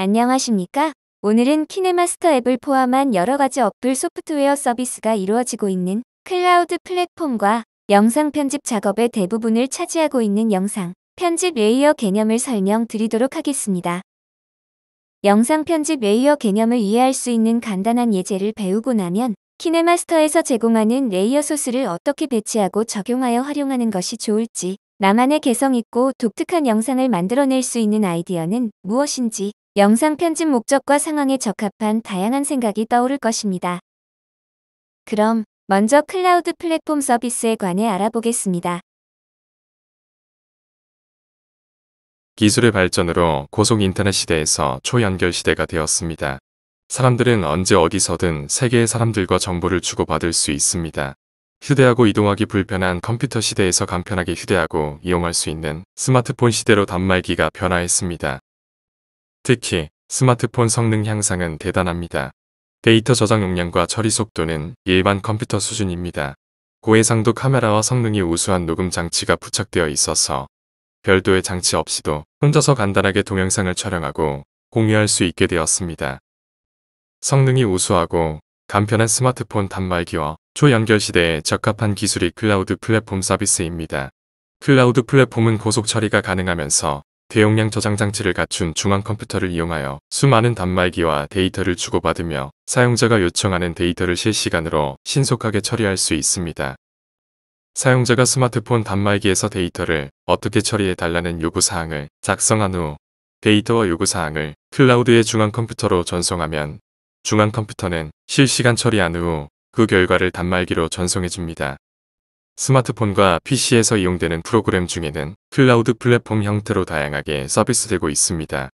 안녕하십니까? 오늘은 키네마스터 앱을 포함한 여러가지 어플 소프트웨어 서비스가 이루어지고 있는 클라우드 플랫폼과 영상 편집 작업의 대부분을 차지하고 있는 영상 편집 레이어 개념을 설명드리도록 하겠습니다. 영상 편집 레이어 개념을 이해할 수 있는 간단한 예제를 배우고 나면 키네마스터에서 제공하는 레이어 소스를 어떻게 배치하고 적용하여 활용하는 것이 좋을지 나만의 개성 있고 독특한 영상을 만들어낼 수 있는 아이디어는 무엇인지 영상 편집 목적과 상황에 적합한 다양한 생각이 떠오를 것입니다. 그럼 먼저 클라우드 플랫폼 서비스에 관해 알아보겠습니다. 기술의 발전으로 고속 인터넷 시대에서 초연결 시대가 되었습니다. 사람들은 언제 어디서든 세계의 사람들과 정보를 주고받을 수 있습니다. 휴대하고 이동하기 불편한 컴퓨터 시대에서 간편하게 휴대하고 이용할 수 있는 스마트폰 시대로 단말기가 변화했습니다. 특히 스마트폰 성능 향상은 대단합니다. 데이터 저장 용량과 처리 속도는 일반 컴퓨터 수준입니다. 고해상도 카메라와 성능이 우수한 녹음 장치가 부착되어 있어서 별도의 장치 없이도 혼자서 간단하게 동영상을 촬영하고 공유할 수 있게 되었습니다. 성능이 우수하고 간편한 스마트폰 단말기와 초연결 시대에 적합한 기술이 클라우드 플랫폼 서비스입니다. 클라우드 플랫폼은 고속 처리가 가능하면서 대용량 저장 장치를 갖춘 중앙 컴퓨터를 이용하여 수많은 단말기와 데이터를 주고받으며 사용자가 요청하는 데이터를 실시간으로 신속하게 처리할 수 있습니다. 사용자가 스마트폰 단말기에서 데이터를 어떻게 처리해 달라는 요구사항을 작성한 후 데이터와 요구사항을 클라우드의 중앙 컴퓨터로 전송하면 중앙 컴퓨터는 실시간 처리한 후 그 결과를 단말기로 전송해줍니다. 스마트폰과 PC에서 이용되는 프로그램 중에는 클라우드 플랫폼 형태로 다양하게 서비스되고 있습니다.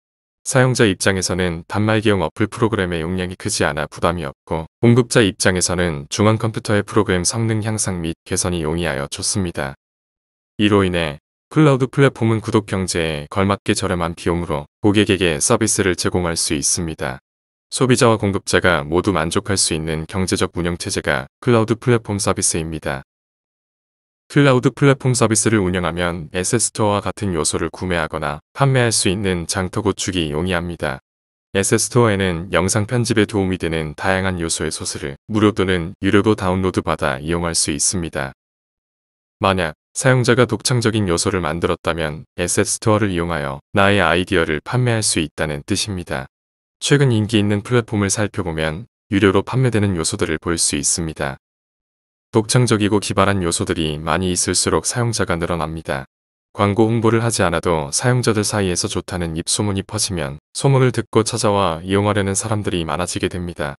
사용자 입장에서는 단말기용 어플 프로그램의 용량이 크지 않아 부담이 없고 공급자 입장에서는 중앙 컴퓨터의 프로그램 성능 향상 및 개선이 용이하여 좋습니다. 이로 인해 클라우드 플랫폼은 구독 경제에 걸맞게 저렴한 비용으로 고객에게 서비스를 제공할 수 있습니다. 소비자와 공급자가 모두 만족할 수 있는 경제적 운영체제가 클라우드 플랫폼 서비스입니다. 클라우드 플랫폼 서비스를 운영하면 s 세스토어와 같은 요소를 구매하거나 판매할 수 있는 장터 구축이 용이합니다. s 세스토어에는 영상 편집에 도움이 되는 다양한 요소의 소스를 무료 또는 유료로 다운로드 받아 이용할 수 있습니다. 만약 사용자가 독창적인 요소를 만들었다면 s 세스토어를 이용하여 나의 아이디어를 판매할 수 있다는 뜻입니다. 최근 인기 있는 플랫폼을 살펴보면 유료로 판매되는 요소들을 볼 수 있습니다. 독창적이고 기발한 요소들이 많이 있을수록 사용자가 늘어납니다. 광고 홍보를 하지 않아도 사용자들 사이에서 좋다는 입소문이 퍼지면 소문을 듣고 찾아와 이용하려는 사람들이 많아지게 됩니다.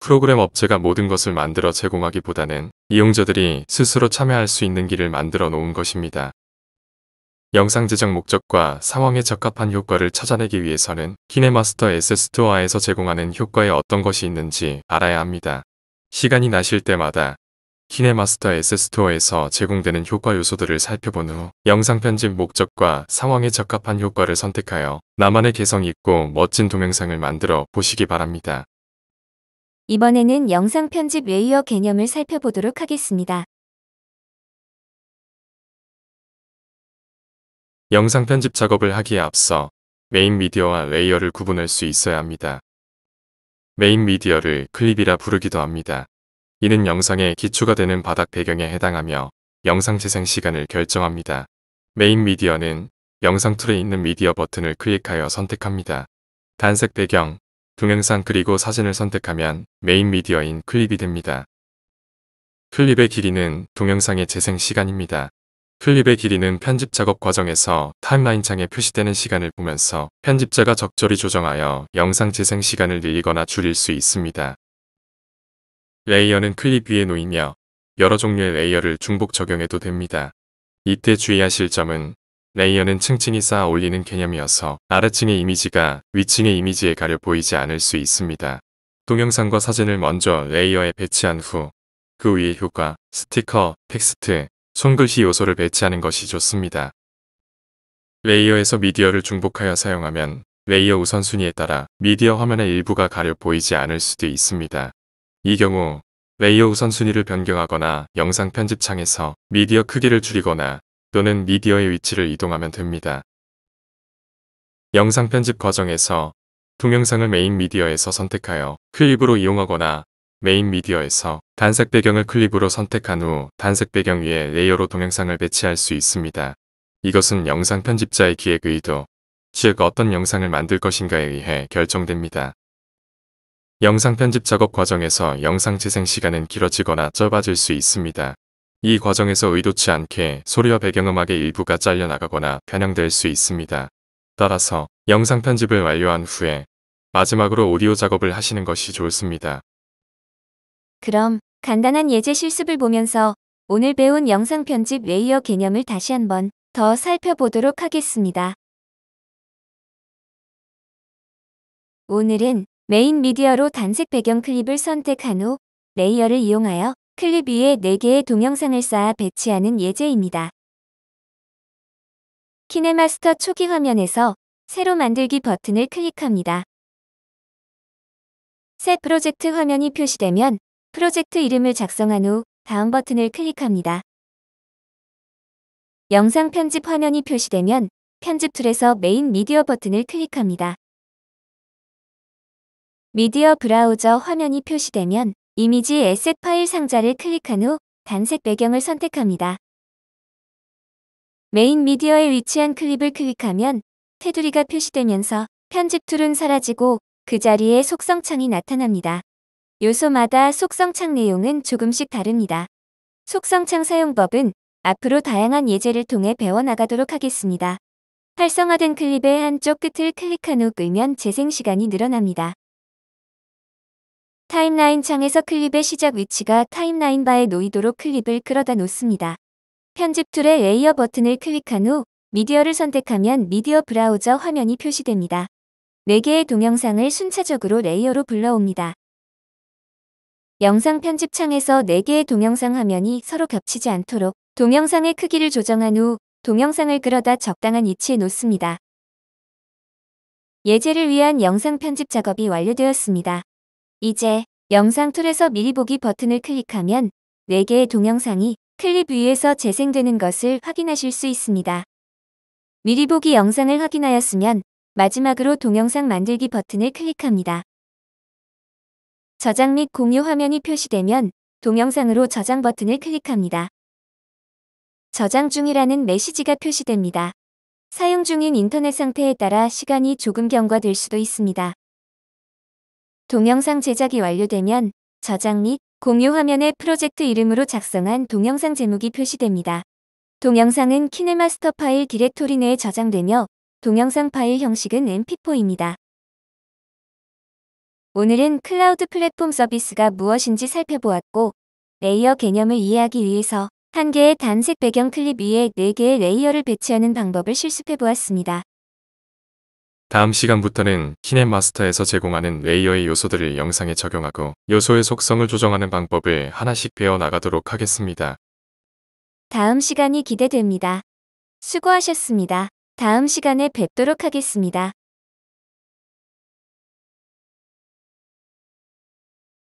프로그램 업체가 모든 것을 만들어 제공하기보다는 이용자들이 스스로 참여할 수 있는 길을 만들어 놓은 것입니다. 영상 제작 목적과 상황에 적합한 효과를 찾아내기 위해서는 키네마스터 SS2A에서 제공하는 효과에 어떤 것이 있는지 알아야 합니다. 시간이 나실 때마다 키네마스터 S스토어에서 제공되는 효과 요소들을 살펴본 후 영상 편집 목적과 상황에 적합한 효과를 선택하여 나만의 개성 있고 멋진 동영상을 만들어 보시기 바랍니다. 이번에는 영상 편집 레이어 개념을 살펴보도록 하겠습니다. 영상 편집 작업을 하기에 앞서 메인 미디어와 레이어를 구분할 수 있어야 합니다. 메인 미디어를 클립이라 부르기도 합니다. 이는 영상의 기초가 되는 바닥 배경에 해당하며 영상 재생 시간을 결정합니다. 메인 미디어는 영상 툴에 있는 미디어 버튼을 클릭하여 선택합니다. 단색 배경, 동영상 그리고 사진을 선택하면 메인 미디어인 클립이 됩니다. 클립의 길이는 동영상의 재생 시간입니다. 클립의 길이는 편집 작업 과정에서 타임라인 창에 표시되는 시간을 보면서 편집자가 적절히 조정하여 영상 재생 시간을 늘리거나 줄일 수 있습니다. 레이어는 클립 위에 놓이며 여러 종류의 레이어를 중복 적용해도 됩니다. 이때 주의하실 점은 레이어는 층층이 쌓아 올리는 개념이어서 아래층의 이미지가 위층의 이미지에 가려 보이지 않을 수 있습니다. 동영상과 사진을 먼저 레이어에 배치한 후 그 위에 효과, 스티커, 텍스트, 손글씨 요소를 배치하는 것이 좋습니다. 레이어에서 미디어를 중복하여 사용하면 레이어 우선순위에 따라 미디어 화면의 일부가 가려 보이지 않을 수도 있습니다. 이 경우 레이어 우선순위를 변경하거나 영상 편집창에서 미디어 크기를 줄이거나 또는 미디어의 위치를 이동하면 됩니다. 영상 편집 과정에서 동영상을 메인 미디어에서 선택하여 클립으로 이용하거나 메인 미디어에서 단색 배경을 클립으로 선택한 후 단색 배경 위에 레이어로 동영상을 배치할 수 있습니다. 이것은 영상 편집자의 기획 의도, 즉 어떤 영상을 만들 것인가에 의해 결정됩니다. 영상 편집 작업 과정에서 영상 재생 시간은 길어지거나 짧아질 수 있습니다. 이 과정에서 의도치 않게 소리와 배경음악의 일부가 잘려나가거나 변형될 수 있습니다. 따라서 영상 편집을 완료한 후에 마지막으로 오디오 작업을 하시는 것이 좋습니다. 그럼 간단한 예제 실습을 보면서 오늘 배운 영상 편집 레이어 개념을 다시 한번 더 살펴보도록 하겠습니다. 오늘은 메인 미디어로 단색 배경 클립을 선택한 후 레이어를 이용하여 클립 위에 4개의 동영상을 쌓아 배치하는 예제입니다. 키네마스터 초기 화면에서 새로 만들기 버튼을 클릭합니다. 새 프로젝트 화면이 표시되면 프로젝트 이름을 작성한 후 다음 버튼을 클릭합니다. 영상 편집 화면이 표시되면 편집 툴에서 메인 미디어 버튼을 클릭합니다. 미디어 브라우저 화면이 표시되면 이미지 에셋 파일 상자를 클릭한 후 단색 배경을 선택합니다. 메인 미디어에 위치한 클립을 클릭하면 테두리가 표시되면서 편집 툴은 사라지고 그 자리에 속성창이 나타납니다. 요소마다 속성창 내용은 조금씩 다릅니다. 속성창 사용법은 앞으로 다양한 예제를 통해 배워나가도록 하겠습니다. 활성화된 클립의 한쪽 끝을 클릭한 후 끌면 재생 시간이 늘어납니다. 타임라인 창에서 클립의 시작 위치가 타임라인 바에 놓이도록 클립을 끌어다 놓습니다. 편집 툴의 레이어 버튼을 클릭한 후 미디어를 선택하면 미디어 브라우저 화면이 표시됩니다. 4개의 동영상을 순차적으로 레이어로 불러옵니다. 영상 편집 창에서 4개의 동영상 화면이 서로 겹치지 않도록 동영상의 크기를 조정한 후 동영상을 끌어다 적당한 위치에 놓습니다. 예제를 위한 영상 편집 작업이 완료되었습니다. 이제 영상 툴에서 미리 보기 버튼을 클릭하면 4개의 동영상이 클립 위에서 재생되는 것을 확인하실 수 있습니다. 미리 보기 영상을 확인하였으면 마지막으로 동영상 만들기 버튼을 클릭합니다. 저장 및 공유 화면이 표시되면 동영상으로 저장 버튼을 클릭합니다. 저장 중이라는 메시지가 표시됩니다. 사용 중인 인터넷 상태에 따라 시간이 조금 경과될 수도 있습니다. 동영상 제작이 완료되면 저장 및 공유 화면에 프로젝트 이름으로 작성한 동영상 제목이 표시됩니다. 동영상은 키네마스터 파일 디렉토리 내에 저장되며 동영상 파일 형식은 mp4입니다. 오늘은 클라우드 플랫폼 서비스가 무엇인지 살펴보았고 레이어 개념을 이해하기 위해서 한 개의 단색 배경 클립 위에 4개의 레이어를 배치하는 방법을 실습해 보았습니다. 다음 시간부터는 키넷마스터에서 제공하는 레이어의 요소들을 영상에 적용하고 요소의 속성을 조정하는 방법을 하나씩 배워나가도록 하겠습니다. 다음 시간이 기대됩니다. 수고하셨습니다. 다음 시간에 뵙도록 하겠습니다.